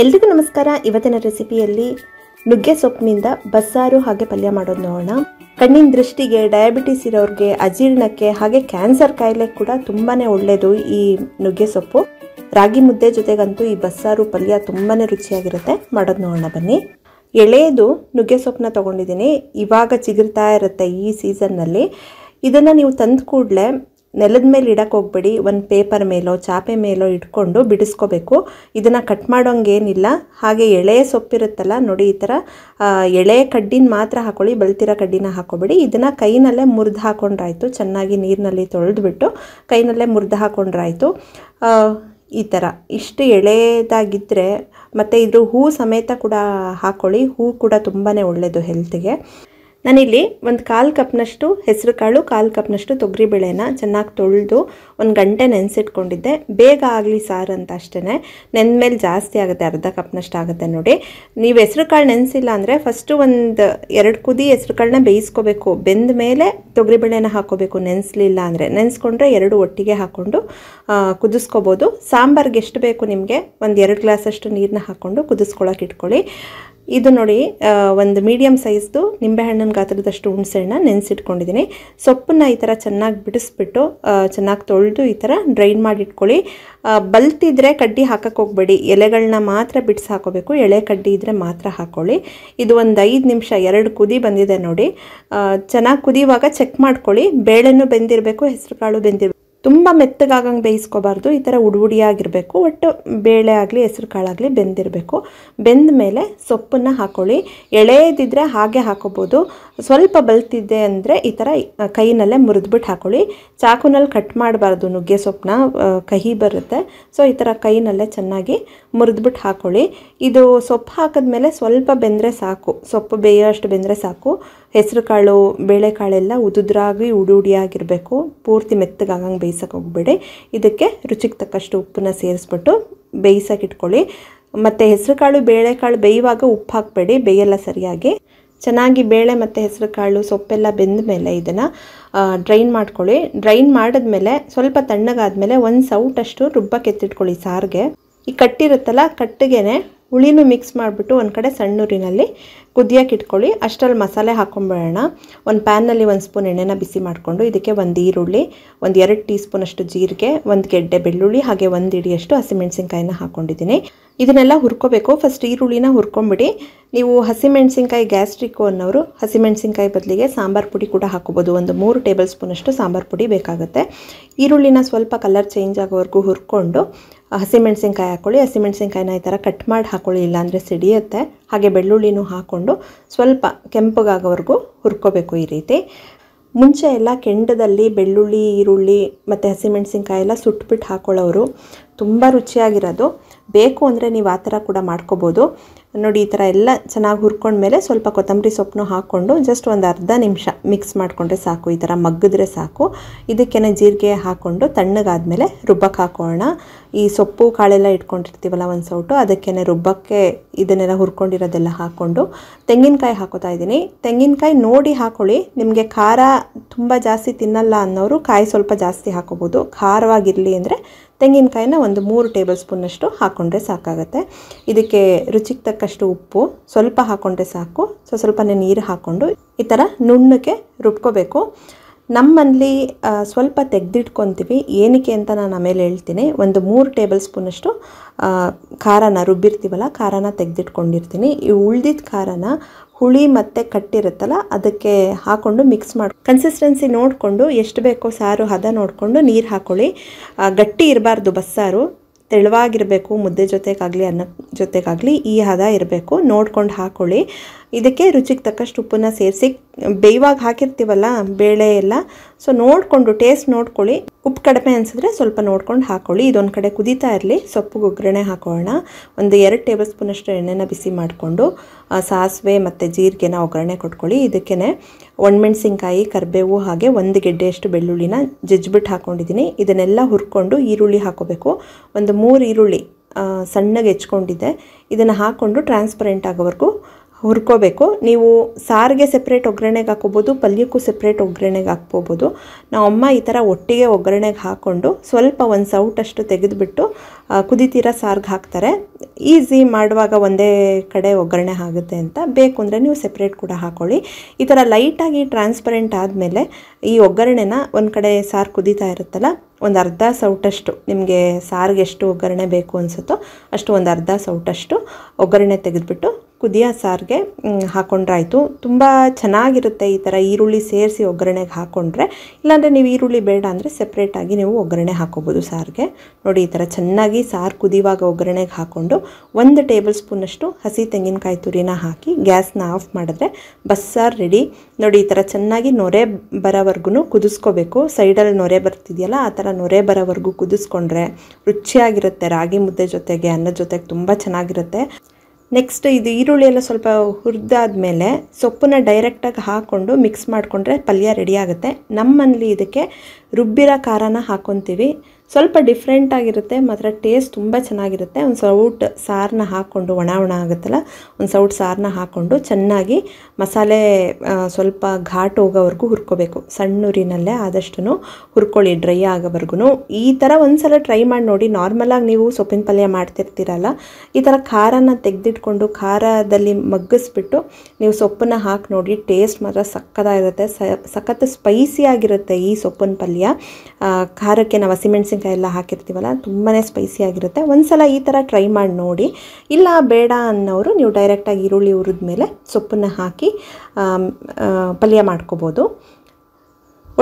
ಎಲ್ರಿಗೂ ನಮಸ್ಕಾರ ಇವತ್ತಿನ ರೆಸಿಪಿಯಲ್ಲಿ ನುಗ್ಗೆ ಸೊಪ್ಪಿನಿಂದ ಬಸ್ಸಾರು ಹಾಗೆ ಪಲ್ಯ ಮಾಡೋದು ನೋಡೋಣ ಕಣ್ಣಿನ ದೃಷ್ಟಿಗೆ ಡಯಾಬಿಟಿಸ್ ಇರೋರಿಗೆ ಅಜೀರ್ಣಕ್ಕೆ ಹಾಗೆ ಕ್ಯಾನ್ಸರ್ ಕಾಯಿಲೆ ಕೂಡ ತುಂಬಾ ಒಳ್ಳೆಯದು ಈ ನುಗ್ಗೆ ಸೊಪ್ಪು ರಾಗಿ ಮುದ್ದೆ ಜೊತೆಗಂತೂ ಈ ಬಸ್ಸಾರು ಪಲ್ಯ ತುಂಬಾ ರುಚಿಯಾಗಿರುತ್ತೆ ಮಾಡೋದು ನೋಡೋಣ ಬನ್ನಿ ಎಳೆಯದು ನುಗ್ಗೆ ಸೊಪ್ಪನ್ನ ತೊಗೊಂಡಿದ್ದೀನಿ ಇವಾಗ ಚಿಗುರ್ತಾ ಇರುತ್ತೆ ಈ ಸೀಸನ್ನಲ್ಲಿ ಇದನ್ನು ನೀವು ತಂದು ಕೂಡಲೇ ನೆಲದ ಮೇಲೆ ಇಡಕ್ಕೆ ಹೋಗ್ಬೇಡಿ ಒಂದು ಪೇಪರ್ ಮೇಲೋ ಚಾಪೆ ಮೇಲೋ ಇಟ್ಕೊಂಡು ಬಿಡಿಸ್ಕೋಬೇಕು ಇದನ್ನು ಕಟ್ ಮಾಡೋಂಗೇನಿಲ್ಲ ಹಾಗೆ ಎಳೆ ಸೊಪ್ಪಿರುತ್ತಲ್ಲ ನೋಡಿ ಈ ಥರ ಎಳೆ ಕಡ್ಡಿನ ಮಾತ್ರ ಹಾಕೊಳ್ಳಿ ಬಲ್ತಿರೋ ಕಡ್ಡಿನ ಹಾಕೋಬೇಡಿ ಇದನ್ನು ಕೈನಲ್ಲೇ ಮುರಿದು ಹಾಕೊಂಡ್ರಾಯ್ತು ಚೆನ್ನಾಗಿ ನೀರಿನಲ್ಲಿ ತೊಳೆದ್ಬಿಟ್ಟು ಕೈನಲ್ಲೇ ಮುರಿದು ಹಾಕೊಂಡ್ರಾಯ್ತು ಈ ಥರ ಇಷ್ಟು ಎಳೆಯದಾಗಿದ್ದರೆ ಮತ್ತು ಇದ್ರ ಹೂ ಸಮೇತ ಕೂಡ ಹಾಕೊಳ್ಳಿ ಹೂ ಕೂಡ ತುಂಬಾ ಒಳ್ಳೆಯದು ಹೆಲ್ತಿಗೆ ನಾನಿಲ್ಲಿ ಒಂದು ಕಾಲು ಕಪ್ನಷ್ಟು ಹೆಸರು ಕಾಳು ಕಾಲು ಕಪ್ನಷ್ಟು ತೊಗರಿಬೇಳೆನ ಚೆನ್ನಾಗಿ ತೊಳೆದು ಒಂದು ಗಂಟೆ ನೆನೆಸಿಟ್ಕೊಂಡಿದ್ದೆ ಬೇಗ ಆಗಲಿ ಸಾರು ಅಂತ ಅಷ್ಟೇ ಮೇಲೆ ಜಾಸ್ತಿ ಆಗುತ್ತೆ ಅರ್ಧ ಕಪ್ನಷ್ಟು ಆಗುತ್ತೆ ನೋಡಿ ನೀವು ಹೆಸರು ಕಾಳು ನೆನೆಸಿಲ್ಲ ಅಂದರೆ ಫಸ್ಟು ಒಂದು ಎರಡು ಕುದಿ ಹೆಸರು ಕಾಳನ್ನ ಬೇಯಿಸ್ಕೋಬೇಕು ಬೆಂದ ಮೇಲೆ ತೊಗರಿಬೇಳೆನ ಹಾಕೋಬೇಕು ನೆನೆಸಲಿಲ್ಲ ಅಂದರೆ ನೆನೆಸ್ಕೊಂಡ್ರೆ ಎರಡು ಒಟ್ಟಿಗೆ ಹಾಕ್ಕೊಂಡು ಕುದಿಸ್ಕೋಬೋದು ಸಾಂಬಾರ್ಗೆ ಎಷ್ಟು ಬೇಕು ನಿಮಗೆ ಒಂದು ಎರಡು ಗ್ಲಾಸಷ್ಟು ನೀರನ್ನ ಹಾಕ್ಕೊಂಡು ಕುದಿಸ್ಕೊಳಕ್ಕೆ ಇಟ್ಕೊಳ್ಳಿ ಇದು ನೋಡಿ ಒಂದು ಮೀಡಿಯಮ್ ಸೈಜ್ದು ನಿಂಬೆಹಣ್ಣಿನ ಗಾತ್ರದಷ್ಟು ಹುಣಸೆಹಣ್ಣ ನೆನೆಸಿಟ್ಕೊಂಡಿದ್ದೀನಿ ಸೊಪ್ಪನ್ನ ಈ ಥರ ಚೆನ್ನಾಗಿ ಬಿಡಿಸ್ಬಿಟ್ಟು ಚೆನ್ನಾಗಿ ತೊಳೆದು ಈ ಥರ ಡ್ರೈನ್ ಮಾಡಿಟ್ಕೊಳ್ಳಿ ಬಲ್ತಿದ್ರೆ ಕಡ್ಡಿ ಹಾಕಕ್ಕೆ ಹೋಗಬೇಡಿ ಎಲೆಗಳನ್ನ ಮಾತ್ರ ಬಿಡಿಸಿ ಹಾಕೋಬೇಕು ಎಳೆ ಕಡ್ಡಿ ಇದ್ರೆ ಮಾತ್ರ ಹಾಕೊಳ್ಳಿ ಇದು ಒಂದು ಐದು ನಿಮಿಷ ಎರಡು ಕುದಿ ಬಂದಿದೆ ನೋಡಿ ಚೆನ್ನಾಗಿ ಕುದಿಯುವಾಗ ಚೆಕ್ ಮಾಡ್ಕೊಳ್ಳಿ ಬೇಳೆನೂ ಬೆಂದಿರಬೇಕು ಹೆಸರುಕಾಳು ಕಾಳು ಬೆಂದಿರಬೇಕು ತುಂಬ ಮೆತ್ತಗಾಗಂಗೆ ಬೇಯಿಸ್ಕೋಬಾರ್ದು ಈ ಥರ ಉಡುಬುಡಿಯಾಗಿರಬೇಕು ಒಟ್ಟು ಬೇಳೆ ಆಗಲಿ ಹೆಸ್ರು ಕಾಳಾಗಲಿ ಬೆಂದಿರಬೇಕು ಬೆಂದ ಮೇಲೆ ಸೊಪ್ಪನ್ನು ಹಾಕ್ಕೊಳ್ಳಿ ಎಳೆಯದಿದ್ರೆ ಹಾಗೆ ಹಾಕೋಬೋದು ಸ್ವಲ್ಪ ಬಲ್ತಿದೆ ಅಂದರೆ ಈ ಥರ ಕೈನಲ್ಲೇ ಮುರಿದ್ಬಿಟ್ಟು ಹಾಕೊಳ್ಳಿ ಚಾಕುನಲ್ಲಿ ಕಟ್ ಮಾಡಬಾರ್ದು ನುಗ್ಗೆ ಸೊಪ್ಪನ್ನ ಕಹಿ ಬರುತ್ತೆ ಸೊ ಈ ಥರ ಕೈನಲ್ಲೇ ಚೆನ್ನಾಗಿ ಮುರಿದ್ಬಿಟ್ಟು ಹಾಕೊಳ್ಳಿ ಇದು ಸೊಪ್ಪು ಹಾಕಿದ್ಮೇಲೆ ಸ್ವಲ್ಪ ಬೆಂದರೆ ಸಾಕು ಸೊಪ್ಪು ಬೇಯೋ ಅಷ್ಟು ಬೆಂದರೆ ಸಾಕು ಹೆಸ್ರುಕಾಳು ಬೇಳೆಕಾಳೆಲ್ಲ ಉದುದ್ರಾಗಿ ಉಡುಡಿಯಾಗಿರಬೇಕು ಪೂರ್ತಿ ಮೆತ್ತಗಾಗಂಗೆ ಬೇಯಿಸೋಕೆ ಹೋಗ್ಬೇಡಿ ಇದಕ್ಕೆ ರುಚಿಗೆ ತಕ್ಕಷ್ಟು ಉಪ್ಪನ್ನ ಸೇರಿಸ್ಬಿಟ್ಟು ಬೇಯಿಸೋಕೆ ಇಟ್ಕೊಳ್ಳಿ ಮತ್ತು ಹೆಸರುಕಾಳು ಬೇಳೆಕಾಳು ಬೇಯುವಾಗ ಉಪ್ಪು ಹಾಕಬೇಡಿ ಬೇಯಲ್ಲ ಸರಿಯಾಗಿ ಚೆನ್ನಾಗಿ ಬೇಳೆ ಮತ್ತು ಹೆಸರುಕಾಳು ಸೊಪ್ಪೆಲ್ಲ ಬೆಂದ ಮೇಲೆ ಇದನ್ನು ಡ್ರೈನ್ ಮಾಡ್ಕೊಳ್ಳಿ ಡ್ರೈನ್ ಮಾಡಿದ್ಮೇಲೆ ಸ್ವಲ್ಪ ತಣ್ಣಗಾದ್ಮೇಲೆ ಒಂದು ಸೌಟಷ್ಟು ರುಬ್ಬಕ್ಕೆ ಎತ್ತಿಟ್ಕೊಳ್ಳಿ ಸಾರಿಗೆ ಈ ಕಟ್ಟಿರುತ್ತಲ್ಲ ಕಟ್ಟಿಗೆನೆ ಹುಳಿನೂ ಮಿಕ್ಸ್ ಮಾಡಿಬಿಟ್ಟು ಒಂದು ಕಡೆ ಸಣ್ಣೂರಿನಲ್ಲಿ ಕುದಿಯಕ್ಕೆ ಇಟ್ಕೊಳ್ಳಿ ಅಷ್ಟರಲ್ಲಿ ಮಸಾಲೆ ಹಾಕೊಂಡ್ಬಿಡೋಣ ಒಂದು ಪ್ಯಾನಲ್ಲಿ ಒಂದು ಸ್ಪೂನ್ ಎಣ್ಣೆನ ಬಿಸಿ ಮಾಡಿಕೊಂಡು ಇದಕ್ಕೆ ಒಂದು ಈರುಳ್ಳಿ ಒಂದು ಎರಡು ಟೀ ಸ್ಪೂನಷ್ಟು ಜೀರಿಗೆ ಒಂದು ಗೆಡ್ಡೆ ಬೆಳ್ಳುಳ್ಳಿ ಹಾಗೆ ಒಂದು ಇಡಿಯಷ್ಟು ಹಸಿಮೆಣಸಿನ್ಕಾಯಿನ ಹಾಕೊಂಡಿದ್ದೀನಿ ಇದನ್ನೆಲ್ಲ ಹುರ್ಕೋಬೇಕು ಫಸ್ಟ್ ಈರುಳ್ಳಿನ ಹುರ್ಕೊಂಬಿಡಿ ನೀವು ಹಸಿಮೆಣಸಿನ್ಕಾಯಿ ಗ್ಯಾಸ್ಟ್ರಿಕ್ಕು ಅನ್ನೋರು ಹಸಿಮೆಣಸಿನ್ಕಾಯಿ ಬದಲಿಗೆ ಸಾಂಬಾರು ಪುಡಿ ಕೂಡ ಹಾಕೋಬೋದು ಒಂದು ಮೂರು ಟೇಬಲ್ ಸ್ಪೂನಷ್ಟು ಸಾಂಬಾರು ಪುಡಿ ಬೇಕಾಗುತ್ತೆ ಈರುಳ್ಳಿನ ಸ್ವಲ್ಪ ಕಲರ್ ಚೇಂಜ್ ಆಗೋವರೆಗೂ ಹುರ್ಕೊಂಡು ಹಸಿಮೆಣಸಿನ್ಕಾಯಿ ಹಾಕ್ಕೊಳ್ಳಿ ಹಸಿಮೆಣಸಿನ್ಕಾಯಿನ ಈ ಥರ ಕಟ್ ಮಾಡಿ ಹಾಕೊಳ್ಳಿ ಇಲ್ಲಾಂದರೆ ಸಿಡಿಯುತ್ತೆ ಹಾಗೆ ಬೆಳ್ಳುಳ್ಳಿನೂ ಹಾಕ್ಕೊಂಡು ಸ್ವಲ್ಪ ಕೆಂಪಗಾಗೋವರೆಗೂ ಹುರ್ಕೋಬೇಕು ಈ ರೀತಿ ಮುಂಚೆ ಎಲ್ಲ ಕೆಂಡದಲ್ಲಿ ಬೆಳ್ಳುಳ್ಳಿ ಈರುಳ್ಳಿ ಮತ್ತು ಹಸಿಮೆಣಸಿನ್ಕಾಯಿ ಎಲ್ಲ ಸುಟ್ಬಿಟ್ಟು ಹಾಕೊಳ್ಳೋರು ತುಂಬ ರುಚಿಯಾಗಿರೋದು ಬೇಕು ಅಂದರೆ ನೀವು ಆ ಥರ ಕೂಡ ಮಾಡ್ಕೋಬೋದು ನೋಡಿ ಈ ಥರ ಎಲ್ಲ ಚೆನ್ನಾಗಿ ಹುರ್ಕೊಂಡ್ಮೇಲೆ ಸ್ವಲ್ಪ ಕೊತ್ತಂಬರಿ ಸೊಪ್ಪನ್ನು ಹಾಕ್ಕೊಂಡು ಜಸ್ಟ್ ಒಂದು ಅರ್ಧ ನಿಮಿಷ ಮಿಕ್ಸ್ ಮಾಡಿಕೊಂಡ್ರೆ ಸಾಕು ಈ ಥರ ಮಗ್ಗಿದ್ರೆ ಸಾಕು ಇದಕ್ಕೇನೆ ಜೀರಿಗೆ ಹಾಕ್ಕೊಂಡು ತಣ್ಣಗಾದಮೇಲೆ ರುಬ್ಬಕ್ಕೆ ಹಾಕೋಣ ಈ ಸೊಪ್ಪು ಕಾಳೆಲ್ಲ ಇಟ್ಕೊಂಡಿರ್ತೀವಲ್ಲ ಒಂದು ಸೌಟು ಅದಕ್ಕೇನೆ ರುಬ್ಬಕ್ಕೆ ಇದನ್ನೆಲ್ಲ ಹುರ್ಕೊಂಡಿರೋದೆಲ್ಲ ಹಾಕ್ಕೊಂಡು ತೆಂಗಿನಕಾಯಿ ಹಾಕೋತಾ ಇದ್ದೀನಿ ತೆಂಗಿನಕಾಯಿ ನೋಡಿ ಹಾಕೊಳ್ಳಿ ನಿಮಗೆ ಖಾರ ತುಂಬ ಜಾಸ್ತಿ ತಿನ್ನಲ್ಲ ಅನ್ನೋರು ಕಾಯಿ ಸ್ವಲ್ಪ ಜಾಸ್ತಿ ಹಾಕೋಬೋದು ಖಾರವಾಗಿರಲಿ ಅಂದರೆ ತೆಂಗಿನಕಾಯಿನ ಒಂದು ಮೂರು ಟೇಬಲ್ ಸ್ಪೂನಷ್ಟು ಹಾಕ್ಕೊಂಡ್ರೆ ಸಾಕಾಗುತ್ತೆ ಇದಕ್ಕೆ ರುಚಿಗೆ ತಕ್ಕಷ್ಟು ಉಪ್ಪು ಸ್ವಲ್ಪ ಹಾಕ್ಕೊಂಡ್ರೆ ಸಾಕು ಸೊ ಸ್ವಲ್ಪನೇ ನೀರು ಹಾಕ್ಕೊಂಡು ಈ ಥರ ನುಣ್ಣಕ್ಕೆ ರುಬ್ಕೋಬೇಕು ನಮ್ಮಲ್ಲಿ ಸ್ವಲ್ಪ ತೆಗೆದಿಟ್ಕೊತೀವಿ ಏನಕ್ಕೆ ಅಂತ ನಾನು ಆಮೇಲೆ ಹೇಳ್ತೀನಿ ಒಂದು ಮೂರು ಟೇಬಲ್ ಸ್ಪೂನಷ್ಟು ಖಾರನ ರುಬ್ಬಿರ್ತೀವಲ್ಲ ಖಾರನ ತೆಗೆದಿಟ್ಕೊಂಡಿರ್ತೀನಿ ಈ ಉಳ್ದಿದ್ದ ಖಾರನ ಹುಳಿ ಮತ್ತು ಕಟ್ಟಿರುತ್ತಲ್ಲ ಅದಕ್ಕೆ ಹಾಕ್ಕೊಂಡು ಮಿಕ್ಸ್ ಮಾಡಿ ಕನ್ಸಿಸ್ಟೆನ್ಸಿ ನೋಡಿಕೊಂಡು ಎಷ್ಟು ಬೇಕೋ ಸಾರು ಹದ ನೋಡಿಕೊಂಡು ನೀರು ಹಾಕ್ಕೊಳ್ಳಿ ಗಟ್ಟಿ ಇರಬಾರ್ದು ಬಸ್ಸಾರು ತೆಳುವಾಗಿರಬೇಕು ಮುದ್ದೆ ಜೊತೆಗಾಗಲಿ ಅನ್ನ ಜೊತೆಗಾಗಲಿ ಈ ಹದ ಇರಬೇಕು ನೋಡ್ಕೊಂಡು ಹಾಕ್ಕೊಳ್ಳಿ ಇದಕ್ಕೆ ರುಚಿಗೆ ತಕ್ಕಷ್ಟು ಉಪ್ಪನ್ನು ಸೇರಿಸಿ ಬೇಯುವಾಗ ಹಾಕಿರ್ತೀವಲ್ಲ ಬೇಳೆ ಎಲ್ಲ ಸೊ ನೋಡಿಕೊಂಡು ಟೇಸ್ಟ್ ನೋಡ್ಕೊಳ್ಳಿ ಉಪ್ಪು ಕಡಿಮೆ ಅನಿಸಿದ್ರೆ ಸ್ವಲ್ಪ ನೋಡ್ಕೊಂಡು ಹಾಕ್ಕೊಳ್ಳಿ ಇದೊಂದು ಕಡೆ ಕುದೀತಾ ಇರಲಿ ಸೊಪ್ಪು ಒಗ್ಗರಣೆ ಹಾಕೋಣ ಒಂದು ಎರಡು ಟೇಬಲ್ ಸ್ಪೂನ್ ಎಣ್ಣೆನ ಬಿಸಿ ಮಾಡಿಕೊಂಡು ಸಾಸಿವೆ ಮತ್ತು ಜೀರಿಗೆನ ಒಗ್ಗರಣೆ ಕೊಟ್ಕೊಳ್ಳಿ ಇದಕ್ಕೇ ಒಣಮೆಣ್ಸಿನ್ಕಾಯಿ ಕರಿಬೇವು ಹಾಗೆ ಒಂದು ಗೆಡ್ಡೆಯಷ್ಟು ಬೆಳ್ಳುಳ್ಳಿನ ಜಜ್ಜಿಬಿಟ್ಟು ಹಾಕ್ಕೊಂಡಿದ್ದೀನಿ ಇದನ್ನೆಲ್ಲ ಹುರ್ಕೊಂಡು ಈರುಳ್ಳಿ ಹಾಕೋಬೇಕು ಒಂದು ಮೂರು ಈರುಳ್ಳಿ ಸಣ್ಣಗೆ ಹೆಚ್ಕೊಂಡಿದ್ದೆ ಇದನ್ನು ಹಾಕ್ಕೊಂಡು ಟ್ರಾನ್ಸ್ಪರೆಂಟ್ ಆಗೋವರೆಗೂ ಹುರ್ಕೋಬೇಕು ನೀವು ಸಾರಿಗೆ ಸೆಪ್ರೇಟ್ ಒಗ್ಗರಣೆಗೆ ಹಾಕೋಬೋದು ಪಲ್ಯಕ್ಕೂ ಸಪ್ರೇಟ್ ಒಗ್ಗರಣೆಗೆ ಹಾಕ್ಕೋಬೋದು ನಾವು ಅಮ್ಮ ಈ ಥರ ಒಟ್ಟಿಗೆ ಒಗ್ಗರಣೆಗೆ ಹಾಕ್ಕೊಂಡು ಸ್ವಲ್ಪ ಒಂದು ಸೌಟಷ್ಟು ತೆಗೆದುಬಿಟ್ಟು ಕುದಿತೀರ ಸಾರಿಗೆ ಹಾಕ್ತಾರೆ ಈಸಿ ಮಾಡುವಾಗ ಒಂದೇ ಕಡೆ ಒಗ್ಗರಣೆ ಆಗುತ್ತೆ ಅಂತ ಬೇಕು ಅಂದರೆ ನೀವು ಸೆಪ್ರೇಟ್ ಕೂಡ ಹಾಕೊಳ್ಳಿ ಈ ಥರ ಲೈಟಾಗಿ ಟ್ರಾನ್ಸ್ಪರೆಂಟ್ ಆದಮೇಲೆ ಈ ಒಗ್ಗರಣೆನ ಒಂದು ಕಡೆ ಸಾರು ಕುದೀತಾ ಇರುತ್ತಲ್ಲ ಒಂದು ಅರ್ಧ ಸೌಟಷ್ಟು ನಿಮಗೆ ಸಾರಿಗೆ ಎಷ್ಟು ಒಗ್ಗರಣೆ ಬೇಕು ಅನಿಸುತ್ತೋ ಅಷ್ಟು ಒಂದು ಅರ್ಧ ಸೌಟಷ್ಟು ಒಗ್ಗರಣೆ ತೆಗೆದುಬಿಟ್ಟು ಕುದಿಯೋ ಸಾರಿಗೆ ಹಾಕ್ಕೊಂಡ್ರಾಯ್ತು ತುಂಬ ಚೆನ್ನಾಗಿರುತ್ತೆ ಈ ಥರ ಈರುಳ್ಳಿ ಸೇರಿಸಿ ಒಗ್ಗರಣೆಗೆ ಹಾಕ್ಕೊಂಡ್ರೆ ಇಲ್ಲಾಂದರೆ ನೀವು ಈರುಳ್ಳಿ ಬೇಡ ಅಂದರೆ ಸೆಪ್ರೇಟಾಗಿ ನೀವು ಒಗ್ಗರಣೆ ಹಾಕೋಬೋದು ಸಾರಿಗೆ ನೋಡಿ ಈ ಥರ ಚೆನ್ನಾಗಿ ಸಾರು ಕುದಿಯುವಾಗ ಒಗ್ಗರಣೆಗೆ ಹಾಕ್ಕೊಂಡು ಒಂದು ಟೇಬಲ್ ಸ್ಪೂನಷ್ಟು ಹಸಿ ತೆಂಗಿನಕಾಯಿ ತುರಿನ ಹಾಕಿ ಗ್ಯಾಸ್ನ ಆಫ್ ಮಾಡಿದ್ರೆ ಬಸ್ಸಾರು ರೆಡಿ ನೋಡಿ ಈ ಥರ ಚೆನ್ನಾಗಿ ನೊರೆ ಬರೋವರೆಗೂ ಕುದಿಸ್ಕೋಬೇಕು ಸೈಡಲ್ಲಿ ನೊರೆ ಬರ್ತಿದೆಯಲ್ಲ ಆ ಥರ ನೊರೆ ಬರೋವರೆಗೂ ಕುದಿಸ್ಕೊಂಡ್ರೆ ರುಚಿಯಾಗಿರುತ್ತೆ ರಾಗಿ ಮುದ್ದೆ ಜೊತೆಗೆ ಅನ್ನದ ಜೊತೆಗೆ ತುಂಬ ಚೆನ್ನಾಗಿರುತ್ತೆ ನೆಕ್ಸ್ಟ್ ಇದು ಈರುಳ್ಳಿ ಎಲ್ಲ ಸ್ವಲ್ಪ ಹುರಿದಾದ್ಮೇಲೆ ಸೊಪ್ಪನ್ನ ಡೈರೆಕ್ಟಾಗಿ ಹಾಕ್ಕೊಂಡು ಮಿಕ್ಸ್ ಮಾಡಿಕೊಂಡ್ರೆ ಪಲ್ಯ ರೆಡಿ ಆಗುತ್ತೆ ನಮ್ಮನೇಲಿ ಇದಕ್ಕೆ ರುಬ್ಬಿರೋ ಖಾರನ ಹಾಕ್ಕೊತೀವಿ ಸ್ವಲ್ಪ ಡಿಫ್ರೆಂಟ್ ಆಗಿರುತ್ತೆ ಮಾತ್ರ ಟೇಸ್ಟ್ ತುಂಬ ಚೆನ್ನಾಗಿರುತ್ತೆ ಒಂದು ಸೌಟ್ ಸಾರನ್ನ ಹಾಕ್ಕೊಂಡು ಒಣ ಒಣ ಆಗುತ್ತಲ್ಲ ಒಂದು ಸೌಟ್ ಸಾರನ್ನ ಹಾಕ್ಕೊಂಡು ಚೆನ್ನಾಗಿ ಮಸಾಲೆ ಸ್ವಲ್ಪ ಘಾಟ್ ಹೋಗೋವರೆಗೂ ಹುರ್ಕೋಬೇಕು ಸಣ್ಣ ಉರಿನಲ್ಲೇ ಆದಷ್ಟು ಹುರ್ಕೊಳ್ಳಿ ಡ್ರೈ ಆಗೋವರೆಗೂ ಈ ಥರ ಒಂದು ಸಲ ಟ್ರೈ ಮಾಡಿ ನೋಡಿ ನಾರ್ಮಲಾಗಿ ನೀವು ಸೊಪ್ಪಿನ ಪಲ್ಯ ಮಾಡ್ತಿರ್ತೀರಲ್ಲ ಈ ಥರ ಖಾರನ ತೆಗೆದಿಟ್ಕೊಂಡು ಖಾರದಲ್ಲಿ ಮಗ್ಗಿಸ್ಬಿಟ್ಟು ನೀವು ಸೊಪ್ಪನ್ನ ಹಾಕಿ ನೋಡಿ ಟೇಸ್ಟ್ ಮಾತ್ರ ಸಕ್ಕದಾಗಿರುತ್ತೆ ಸಖತ್ತು ಸ್ಪೈಸಿಯಾಗಿರುತ್ತೆ ಈ ಸೊಪ್ಪಿನ ಪಲ್ಯ ಖಾರಕ್ಕೆ ನಾವು ಹಸಿಮೆಣಸಿನ ಮೆಣಸಿನ್ಕಾಯಿ ಎಲ್ಲ ಹಾಕಿರ್ತೀವಲ್ಲ ತುಂಬಾ ಸ್ಪೈಸಿ ಆಗಿರುತ್ತೆ ಒಂದು ಈ ಥರ ಟ್ರೈ ಮಾಡಿ ನೋಡಿ ಇಲ್ಲ ಬೇಡ ಅನ್ನೋರು ನೀವು ಡೈರೆಕ್ಟಾಗಿ ಈರುಳ್ಳಿ ಹುರಿದ ಮೇಲೆ ಸೊಪ್ಪನ್ನು ಹಾಕಿ ಪಲ್ಯ ಮಾಡ್ಕೋಬೋದು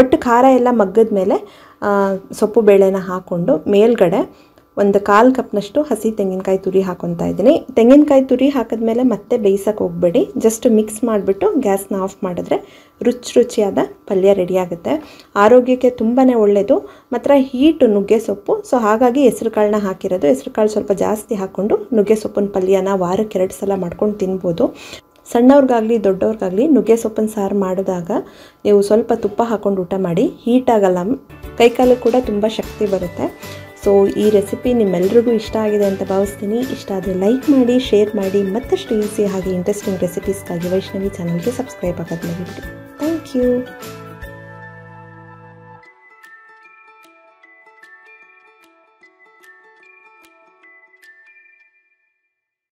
ಒಟ್ಟು ಖಾರ ಎಲ್ಲ ಮಗ್ಗದ ಮೇಲೆ ಸೊಪ್ಪು ಬೇಳೆನ ಹಾಕ್ಕೊಂಡು ಮೇಲ್ಗಡೆ ಒಂದು ಕಾಲು ಕಪ್ನಷ್ಟು ಹಸಿ ತೆಂಗಿನಕಾಯಿ ತುರಿ ಹಾಕೊತಾ ಇದ್ದೀನಿ ತೆಂಗಿನಕಾಯಿ ತುರಿ ಹಾಕಿದ್ಮೇಲೆ ಮತ್ತೆ ಬೇಯಿಸೋಕೆ ಹೋಗಬೇಡಿ ಜಸ್ಟ್ ಮಿಕ್ಸ್ ಮಾಡಿಬಿಟ್ಟು ಗ್ಯಾಸ್ನ ಆಫ್ ಮಾಡಿದ್ರೆ ರುಚಿ ರುಚಿಯಾದ ಪಲ್ಯ ರೆಡಿ ಆಗುತ್ತೆ ಆರೋಗ್ಯಕ್ಕೆ ತುಂಬಾ ಒಳ್ಳೆಯದು ಮಾತ್ರ ಹೀಟು ನುಗ್ಗೆ ಸೊಪ್ಪು ಸೊ ಹಾಗಾಗಿ ಹೆಸ್ರು ಕಾಳನ್ನ ಹಾಕಿರೋದು ಹೆಸರು ಕಾಳು ಸ್ವಲ್ಪ ಜಾಸ್ತಿ ಹಾಕ್ಕೊಂಡು ನುಗ್ಗೆ ಸೊಪ್ಪಿನ ಪಲ್ಯನ ವಾರಕ್ಕೆ ಎರಡು ಸಲ ಮಾಡ್ಕೊಂಡು ತಿನ್ಬೋದು ಸಣ್ಣವ್ರಿಗಾಗಲಿ ದೊಡ್ಡವ್ರಿಗಾಗಲಿ ನುಗ್ಗೆ ಸೊಪ್ಪಿನ ಸಾರು ಮಾಡಿದಾಗ ನೀವು ಸ್ವಲ್ಪ ತುಪ್ಪ ಹಾಕ್ಕೊಂಡು ಊಟ ಮಾಡಿ ಹೀಟಾಗಲ್ಲ ಕೈಕಾಲು ಕೂಡ ತುಂಬ ಶಕ್ತಿ ಬರುತ್ತೆ ಸೊ ಈ ರೆಸಿಪಿ ನಿಮ್ಮೆಲ್ರಿಗೂ ಇಷ್ಟ ಆಗಿದೆ ಅಂತ ಭಾವಿಸ್ತೀನಿ ಇಷ್ಟ ಆದರೆ ಲೈಕ್ ಮಾಡಿ ಶೇರ್ ಮಾಡಿ ಮತ್ತಷ್ಟು ಈಸಿ ಹಾಗೆ ಇಂಟ್ರೆಸ್ಟಿಂಗ್ ರೆಸಿಪೀಸ್ಗಾಗಿ ವೈಷ್ಣವಿ ಚಾನಲ್ಗೆ ಸಬ್ಸ್ಕ್ರೈಬ್ ಆಗೋದು ಮಾಡಿಬಿಟ್ಟು ಥ್ಯಾಂಕ್ ಯು